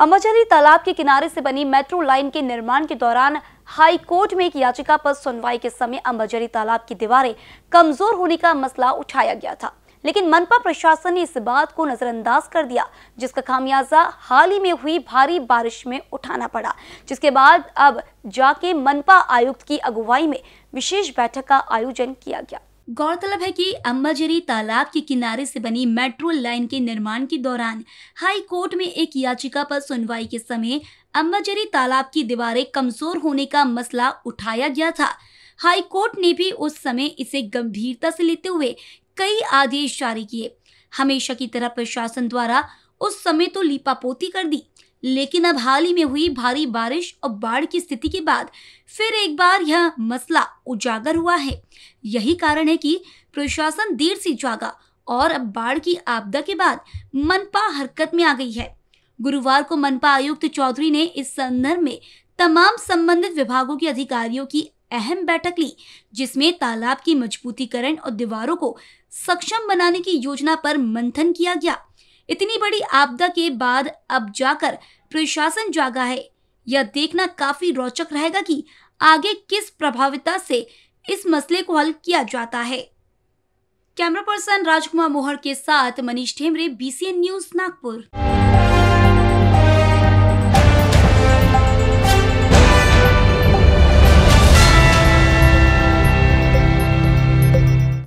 अमरझरी तालाब के किनारे से बनी मेट्रो लाइन के निर्माण के दौरान हाई कोर्ट में एक याचिका पर सुनवाई के समय अमरझरी तालाब की दीवारें कमजोर होने का मसला उठाया गया था लेकिन मनपा प्रशासन ने इस बात को नजरअंदाज कर दिया जिसका खामियाजा हाल ही में हुई भारी बारिश में उठाना पड़ा जिसके बाद अब जाके मनपा आयुक्त की अगुवाई में विशेष बैठक का आयोजन किया गया गौरतलब है कि अम्बाजरी तालाब के किनारे से बनी मेट्रो लाइन के निर्माण के दौरान हाई कोर्ट में एक याचिका पर सुनवाई के समय अम्बाजरी तालाब की दीवारें कमजोर होने का मसला उठाया गया था हाई कोर्ट ने भी उस समय इसे गंभीरता से लेते हुए कई आदेश जारी किए हमेशा की तरह प्रशासन द्वारा उस समय तो लिपापोती कर दी लेकिन अब हाल ही में हुई भारी बारिश और बाढ़ की स्थिति के बाद फिर एक बार यह मसला उजागर हुआ है यही कारण है कि प्रशासन देर से जागा और अब बाढ़ की आपदा के बाद मनपा हरकत में आ गई है गुरुवार को मनपा आयुक्त चौधरी ने इस संदर्भ में तमाम संबंधित विभागों के अधिकारियों की अहम बैठक ली जिसमें तालाब की मजबूतीकरण और दीवारों को सक्षम बनाने की योजना पर मंथन किया गया इतनी बड़ी आपदा के बाद अब जाकर प्रशासन जागा है यह देखना काफी रोचक रहेगा कि आगे किस प्रभाविता से इस मसले को हल किया जाता है कैमरा पर्सन राजकुमार मोहर के साथ मनीष ठेमरे बीसीएन न्यूज नागपुर